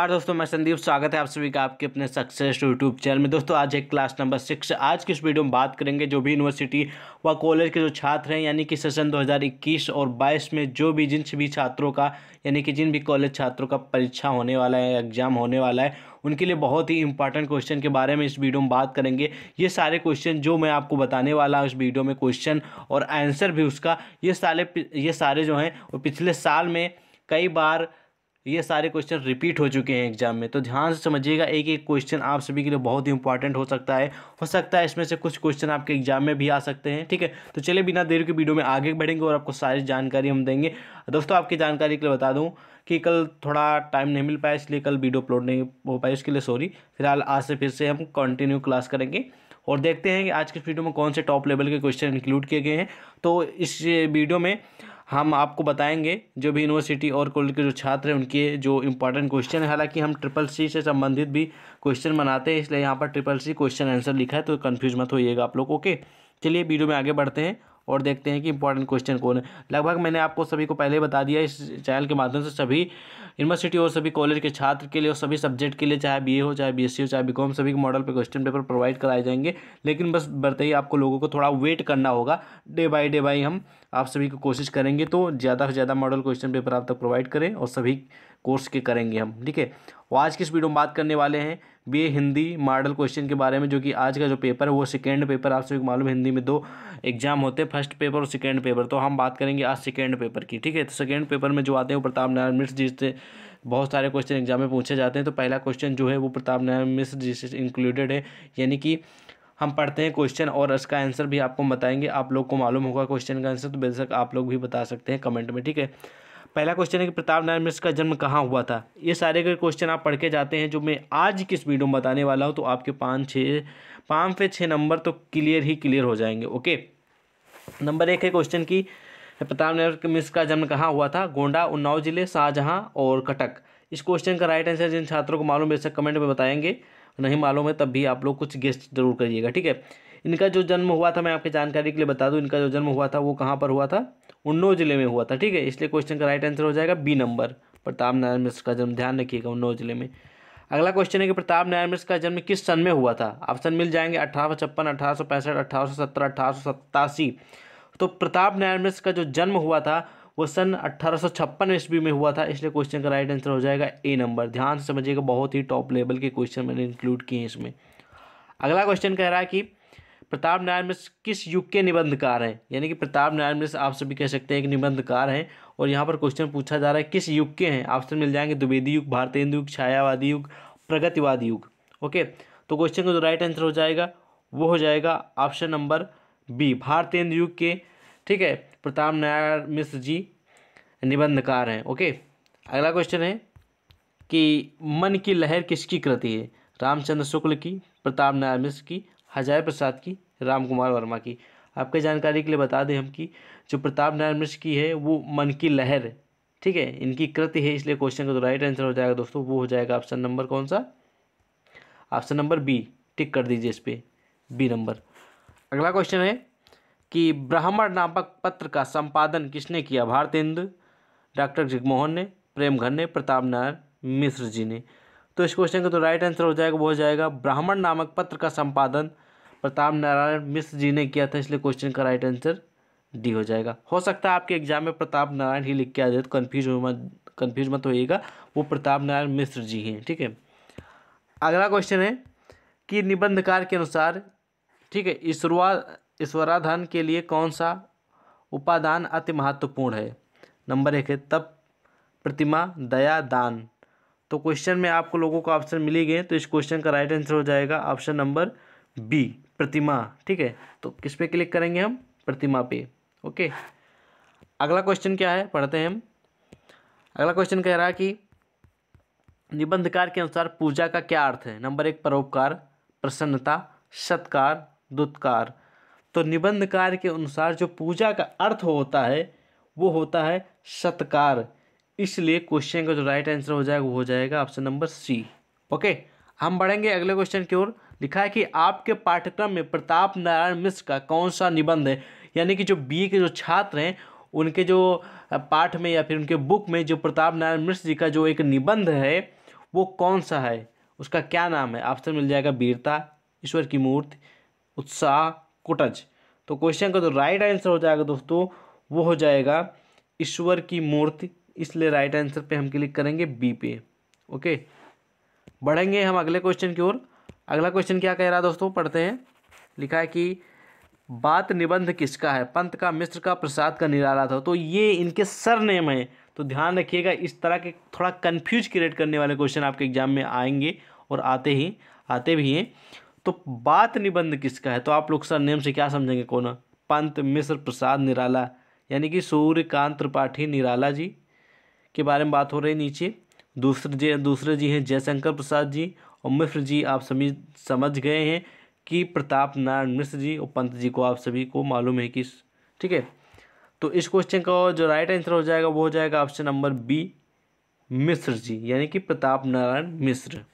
नमस्कार दोस्तों मैं संदीप स्वागत है आप सभी का आपके अपने सक्सेस यूट्यूब चैनल में दोस्तों आज है क्लास नंबर सिक्स आज की इस वीडियो में बात करेंगे जो भी यूनिवर्सिटी व कॉलेज के जो छात्र हैं यानी कि सेशन 2021 और 22 में जो भी जिन भी छात्रों का यानी कि जिन भी कॉलेज छात्रों का परीक्षा होने वाला है एग्जाम होने वाला है उनके लिए बहुत ही इंपॉर्टेंट क्वेश्चन के बारे में इस वीडियो में बात करेंगे ये सारे क्वेश्चन जो मैं आपको बताने वाला हूँ इस वीडियो में क्वेश्चन और आंसर भी उसका ये सारे ये सारे जो हैं वो पिछले साल में कई बार ये सारे क्वेश्चन रिपीट हो चुके हैं एग्जाम में तो ध्यान से समझिएगा एक एक क्वेश्चन आप सभी के लिए बहुत ही इंपॉर्टेंट हो सकता है हो सकता है इसमें से कुछ क्वेश्चन आपके एग्जाम में भी आ सकते हैं ठीक है तो चलिए बिना देर के वीडियो में आगे बढ़ेंगे और आपको सारी जानकारी हम देंगे दोस्तों आपकी जानकारी के लिए बता दूँ कि कल थोड़ा टाइम नहीं मिल पाया इसलिए कल वीडियो अपलोड नहीं हो पाई उसके लिए सॉरी फिलहाल आज से फिर से हम कंटिन्यू क्लास करेंगे और देखते हैं कि आज के वीडियो में कौन से टॉप लेवल के क्वेश्चन इंक्लूड किए गए हैं तो इस वीडियो में हम आपको बताएंगे जो भी यूनिवर्सिटी और कॉलेज के जो छात्र हैं उनके जो इम्पोर्टेंट क्वेश्चन है हालांकि हम ट्रिपल सी से संबंधित भी क्वेश्चन बनाते हैं इसलिए यहाँ पर ट्रिपल सी क्वेश्चन आंसर लिखा है तो कन्फ्यूज मत होइएगा आप लोग ओके चलिए वीडियो में आगे बढ़ते हैं और देखते हैं कि इंपॉर्टेंट क्वेश्चन कौन है लगभग मैंने आपको सभी को पहले बता दिया इस चैनल के माध्यम से सभी यूनिवर्सिटी और सभी कॉलेज के छात्र के लिए और सभी सब्जेक्ट के लिए चाहे बीए हो चाहे बीएससी हो चाहे बीकॉम सभी के मॉडल पर क्वेश्चन पेपर प्रोवाइड कराए जाएंगे लेकिन बस ही आपको लोगों को थोड़ा वेट करना होगा डे बाई डे बाई हम आप सभी को कोशिश करेंगे तो ज़्यादा से ज़्यादा मॉडल क्वेश्चन पेपर आप तक प्रोवाइड करें और सभी कोर्स के करेंगे हम ठीक है और आज की इस वीडियो में बात करने वाले हैं बी हिंदी मॉडल क्वेश्चन के बारे में जो कि आज का जो पेपर है वो सेकेंड पेपर आप सभी मालूम हिंदी में दो एग्जाम होते हैं फर्स्ट पेपर और सेकेंड पेपर तो हम बात करेंगे आज सेकेंड पेपर की ठीक है तो सेकेंड पेपर में जो आते हैं वो प्रताप नारायण मिश्र जी से बहुत सारे क्वेश्चन एग्जाम में पूछे जाते हैं तो पहला क्वेश्चन जो है वो प्रताप नारायण मिश्र जी से इंक्लूडेड है यानी कि हम पढ़ते हैं क्वेश्चन और इसका आंसर भी आपको बताएंगे आप लोग को मालूम होगा क्वेश्चन का आंसर तो बेशक आप लोग भी बता सकते हैं कमेंट में ठीक है पहला क्वेश्चन है कि प्रताप नारायण मिश्र का जन्म कहाँ हुआ था ये सारे के क्वेश्चन आप पढ़ के जाते हैं जो मैं आज की इस वीडियो में बताने वाला हूँ तो आपके पाँच छः पाँच से छः नंबर तो क्लियर ही क्लियर हो जाएंगे ओके नंबर एक है क्वेश्चन की प्रताप नारायण मिश्र का जन्म कहाँ हुआ था गोंडा उन्नाव जिले शाहजहाँ और कटक इस क्वेश्चन का राइट आंसर जिन छात्रों को मालूम है कमेंट में बताएंगे नहीं मालूम है तब भी आप लोग कुछ गेस्ट जरूर करिएगा ठीक है इनका जो जन्म हुआ था मैं आपकी जानकारी के लिए बता दूं इनका जो जन्म हुआ था वो कहाँ पर हुआ था उन्नाव जिले में हुआ था ठीक है इसलिए क्वेश्चन का राइट आंसर हो जाएगा बी नंबर प्रताप नारायण मिश्र का जन्म ध्यान रखिएगा उन्नाव जिले में अगला क्वेश्चन है कि प्रताप नारायण मिश्र का जन्म किस सन में हुआ था ऑप्शन मिल जाएंगे अठारह सौ छप्पन अठारह सौ पैंसठ अठारह सौ सौ सत्तासी तो प्रताप नारायण मिश्र का जो जन्म हुआ था वो सन अठारह सौ छप्पन ईस्वी में हुआ था इसलिए क्वेश्चन का राइट आंसर हो जाएगा ए नंबर ध्यान से समझिएगा बहुत ही टॉप लेवल के क्वेश्चन मैंने इंक्लूड किए हैं इसमें अगला क्वेश्चन कह रहा है कि प्रताप नारायण मिश्र किस युग के निबंधकार हैं यानी कि प्रताप नारायण मिश्र आप सभी कह सकते हैं एक निबंधकार हैं और यहाँ पर क्वेश्चन पूछा जा रहा है किस युग के हैं ऑप्शन मिल जाएंगे द्विवेदी युग भारतेंदु युग छायावादी युग प्रगतिवादी युग ओके तो क्वेश्चन का जो राइट आंसर हो जाएगा वो हो जाएगा ऑप्शन नंबर बी भारतेंदु युग के ठीक है प्रताप नारायण मिश्र जी निबंधकार हैं ओके अगला क्वेश्चन है कि मन की लहर किसकी कृति है रामचंद्र शुक्ल की प्रताप नारायण मिश्र की हजाय प्रसाद की राम कुमार वर्मा की आपके जानकारी के लिए बता दें हम कि जो प्रताप नारायण मिश्र की है वो मन की लहर है ठीक है इनकी कृति है इसलिए क्वेश्चन का तो राइट आंसर हो जाएगा दोस्तों वो हो जाएगा ऑप्शन नंबर कौन सा ऑप्शन नंबर बी टिक कर दीजिए इस पर बी नंबर अगला क्वेश्चन है कि ब्राह्मण नामक पत्र का संपादन किसने किया भारतेंद्र डॉक्टर जगमोहन ने प्रेमघर ने प्रताप नारायण मिश्र जी ने तो इस क्वेश्चन का तो राइट आंसर हो जाएगा वो हो जाएगा ब्राह्मण नामक पत्र का संपादन प्रताप नारायण मिश्र जी ने किया था इसलिए क्वेश्चन का राइट आंसर डी हो जाएगा हो सकता है आपके एग्जाम में प्रताप नारायण ही लिख के आ जाए तो कन्फ्यूज हो मत कन्फ्यूज मत होइएगा वो प्रताप नारायण मिश्र जी हैं ठीक है अगला क्वेश्चन है कि निबंधकार के अनुसार ठीक है ईश्वरा ईश्वराधन के लिए कौन सा उपादान अति महत्वपूर्ण है नंबर एक है तप प्रतिमा दया दान तो क्वेश्चन में आपको लोगों को ऑप्शन मिली गए तो इस क्वेश्चन का राइट आंसर हो जाएगा ऑप्शन नंबर बी प्रतिमा ठीक है तो किस पे क्लिक करेंगे हम प्रतिमा पे ओके अगला क्वेश्चन क्या है पढ़ते हैं हम अगला क्वेश्चन कह रहा है कि निबंधकार के अनुसार पूजा का क्या अर्थ है नंबर एक परोपकार प्रसन्नता सत्कार दुत्कार तो निबंधकार के अनुसार जो पूजा का अर्थ होता है वो होता है सत्कार इसलिए क्वेश्चन का जो राइट आंसर हो जाएगा वो हो जाएगा ऑप्शन नंबर सी ओके हम बढ़ेंगे अगले क्वेश्चन की ओर लिखा है कि आपके पाठ्यक्रम में प्रताप नारायण मिश्र का कौन सा निबंध है यानी कि जो बी के जो छात्र हैं उनके जो पाठ में या फिर उनके बुक में जो प्रताप नारायण मिश्र जी का जो एक निबंध है वो कौन सा है उसका क्या नाम है ऑप्शन मिल जाएगा वीरता ईश्वर की मूर्ति उत्साह कुटज तो क्वेश्चन का जो राइट आंसर हो जाएगा दोस्तों वो हो जाएगा ईश्वर की मूर्ति इसलिए राइट आंसर पे हम क्लिक करेंगे बी पे ओके बढ़ेंगे हम अगले क्वेश्चन की ओर अगला क्वेश्चन क्या कह रहा है दोस्तों पढ़ते हैं लिखा है कि बात निबंध किसका है पंत का मिश्र का प्रसाद का निराला था तो ये इनके सरनेम है तो ध्यान रखिएगा इस तरह के थोड़ा कन्फ्यूज क्रिएट करने वाले क्वेश्चन आपके एग्जाम में आएंगे और आते ही आते भी हैं तो बात निबंध किसका है तो आप लोग सर नेम से क्या समझेंगे कौन पंत मिश्र प्रसाद निराला यानी कि सूर्यकांत त्रिपाठी निराला जी के बारे में बात हो रही नीचे दूसरे जी दूसरे जी हैं जयशंकर प्रसाद जी और मिश्र जी आप सभी समझ गए हैं कि प्रताप नारायण मिश्र जी और पंत जी को आप सभी को मालूम है कि ठीक है तो इस क्वेश्चन का जो राइट आंसर हो जाएगा वो हो जाएगा option number B Mishra ji यानी कि प्रताप नारायण मिश्र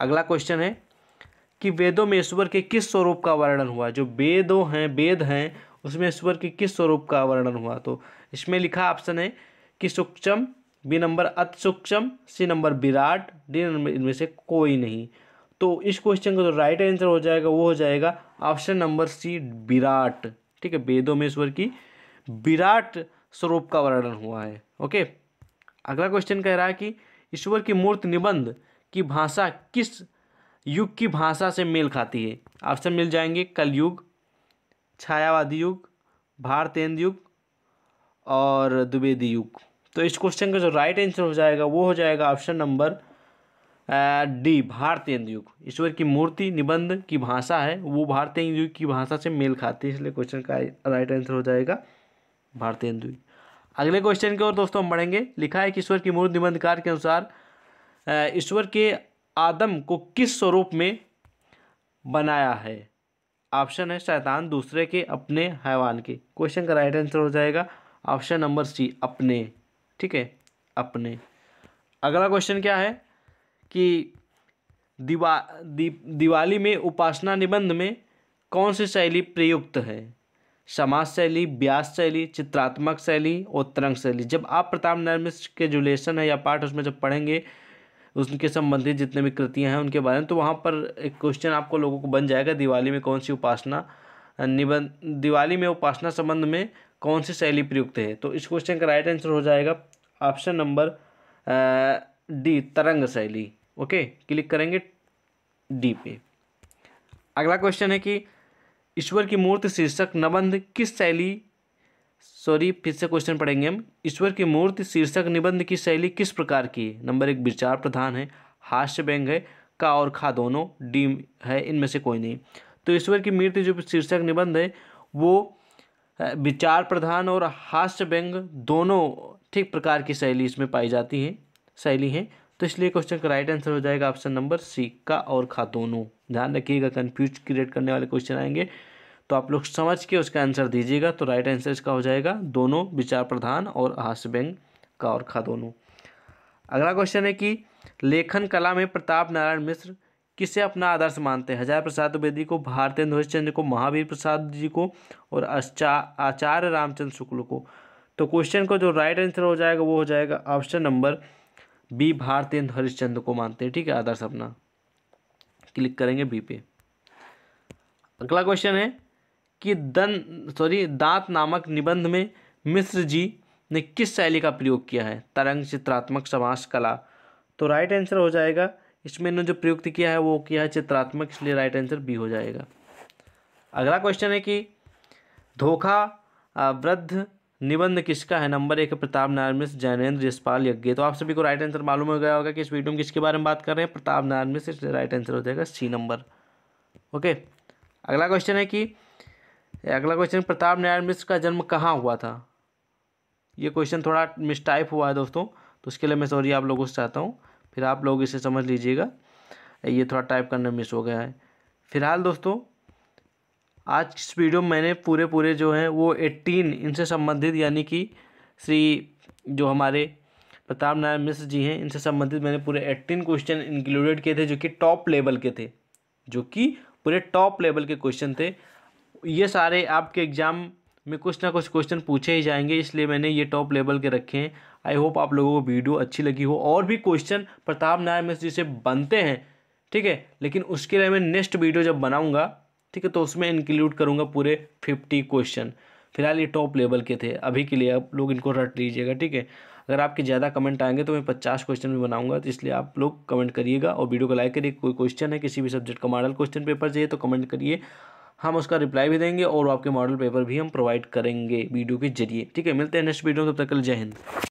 अगला क्वेश्चन है कि वेदों में ईश्वर के किस स्वरूप का वर्णन हुआ जो वेदों हैं वेद हैं उसमें ईश्वर के किस स्वरूप का वर्णन हुआ तो इसमें लिखा ऑप्शन है कि सूक्ष्म बी नंबर अति सूक्ष्म सी नंबर विराट डी नंबर इनमें से कोई नहीं तो इस क्वेश्चन का जो तो राइट आंसर हो जाएगा वो हो जाएगा ऑप्शन नंबर सी विराट ठीक है वेदों में ईश्वर की विराट स्वरूप का वर्णन हुआ है ओके अगला क्वेश्चन कह रहा है कि ईश्वर की मूर्त निबंध की भाषा किस युग की भाषा से मेल खाती है ऑप्शन मिल जाएंगे कलयुग छायावादी युग भारतेंद्र युग और द्विवेदी युग तो इस क्वेश्चन का जो राइट आंसर हो जाएगा वो हो जाएगा ऑप्शन नंबर डी भारतीय युग ईश्वर की मूर्ति निबंध की भाषा है वो भारतीय युग की भाषा से मेल खाती है इसलिए क्वेश्चन का राइट आंसर हो जाएगा भारतीय युग अगले क्वेश्चन की ओर दोस्तों हम बढ़ेंगे लिखा है कि ईश्वर की मूर्ति निबंधकार के अनुसार ईश्वर के आदम को किस स्वरूप में बनाया है ऑप्शन है शैतान दूसरे के अपने हैवान के क्वेश्चन का राइट आंसर हो जाएगा ऑप्शन नंबर सी अपने ठीक है अपने अगला क्वेश्चन क्या है कि दिवा दि, दिवाली में उपासना निबंध में कौन सी शैली प्रयुक्त है समाज शैली ब्यास शैली चित्रात्मक शैली और तरंग शैली जब आप प्रताप नारायण मिश्र के जो लेसन है या पाठ उसमें जब पढ़ेंगे उसके संबंधित जितने भी कृतियाँ हैं उनके बारे में तो वहाँ पर एक क्वेश्चन आपको लोगों को बन जाएगा दिवाली में कौन सी उपासना निबंध दिवाली में उपासना संबंध में कौन सी शैली प्रयुक्त है तो इस क्वेश्चन का राइट आंसर हो जाएगा ऑप्शन नंबर डी तरंग शैली ओके क्लिक करेंगे डी पे अगला क्वेश्चन है कि ईश्वर की मूर्ति शीर्षक निबंध किस शैली सॉरी फिर से क्वेश्चन पढ़ेंगे हम ईश्वर की मूर्ति शीर्षक निबंध की शैली किस प्रकार की है नंबर एक विचार प्रधान है हास्य व्यंग है का और खा दोनों डी है इनमें से कोई नहीं तो ईश्वर की मूर्ति जो शीर्षक निबंध है वो विचार प्रधान और हास्य व्यंग दोनों ठीक प्रकार की शैली इसमें पाई जाती है शैली है तो इसलिए क्वेश्चन का राइट आंसर हो जाएगा ऑप्शन नंबर सी का और खा दोनों ध्यान रखिएगा कन्फ्यूज क्रिएट करने वाले क्वेश्चन आएंगे तो आप लोग समझ के उसका आंसर दीजिएगा तो राइट आंसर इसका हो जाएगा दोनों विचार प्रधान और हास्य व्यंग का और खा दोनों अगला क्वेश्चन है कि लेखन कला में प्रताप नारायण मिश्र किसे अपना आदर्श मानते हैं हजार प्रसाद द्विवेदी को भारतीय ध्वजचंद्र को महावीर प्रसाद जी को और आचार्य रामचंद्र शुक्ल को तो क्वेश्चन का जो राइट आंसर हो जाएगा वो हो जाएगा ऑप्शन नंबर बी भारतीय हरिश्चंद्र को मानते हैं ठीक है आदर्श अपना क्लिक करेंगे बी पे अगला क्वेश्चन है कि दन सॉरी दांत नामक निबंध में मिश्र जी ने किस शैली का प्रयोग किया है तरंग चित्रात्मक समास कला तो राइट आंसर हो जाएगा इसमें इन्होंने जो प्रयुक्त किया है वो किया है चित्रात्मक इसलिए राइट आंसर बी हो जाएगा अगला क्वेश्चन है कि धोखा वृद्ध निबंध किसका है नंबर एक प्रताप नारायण मिश्र जैनेन्द्र यशपाल यज्ञ तो आप सभी को राइट आंसर मालूम हो गया होगा कि इस वीडियो में किसके बारे में बात कर रहे हैं प्रताप नारायण मिश्र इसलिए राइट आंसर हो जाएगा सी नंबर ओके अगला क्वेश्चन है कि अगला क्वेश्चन प्रताप नारायण मिश्र का जन्म कहाँ हुआ था ये क्वेश्चन थोड़ा मिसटाइप हुआ है दोस्तों तो उसके लिए मैं सॉरी आप लोगों से चाहता हूँ फिर आप लोग इसे समझ लीजिएगा ये थोड़ा टाइप करना मिस हो गया है फिलहाल दोस्तों आज इस वीडियो में मैंने पूरे पूरे जो हैं वो एट्टीन इनसे संबंधित यानी कि श्री जो हमारे प्रताप नारायण मिश्र जी हैं इनसे संबंधित मैंने पूरे एट्टीन क्वेश्चन इंक्लूडेड किए थे जो कि टॉप लेवल के थे जो कि पूरे टॉप लेवल के क्वेश्चन थे ये सारे आपके एग्ज़ाम में कुछ ना कुछ क्वेश्चन पूछे ही जाएंगे इसलिए मैंने ये टॉप लेवल के रखे हैं आई होप आप लोगों को वीडियो अच्छी लगी हो और भी क्वेश्चन प्रताप नारायण मिश्र जी से बनते हैं ठीक है लेकिन उसके लिए मैं नेक्स्ट वीडियो जब बनाऊँगा ठीक है तो उसमें इंक्लूड करूँगा पूरे फिफ्टी क्वेश्चन फिलहाल ये टॉप लेवल के थे अभी के लिए आप लोग इनको रट लीजिएगा ठीक है अगर आपके ज़्यादा कमेंट आएंगे तो मैं पचास क्वेश्चन भी बनाऊंगा तो इसलिए आप लोग कमेंट करिएगा और वीडियो को लाइक करिए कोई क्वेश्चन है किसी भी सब्जेक्ट का मॉडल क्वेश्चन पेपर चाहिए तो कमेंट करिए हम उसका रिप्लाई भी देंगे और आपके मॉडल पेपर भी हम प्रोवाइड करेंगे वीडियो के जरिए ठीक है मिलते हैं नेक्स्ट वीडियो तब तक कल जय हिंद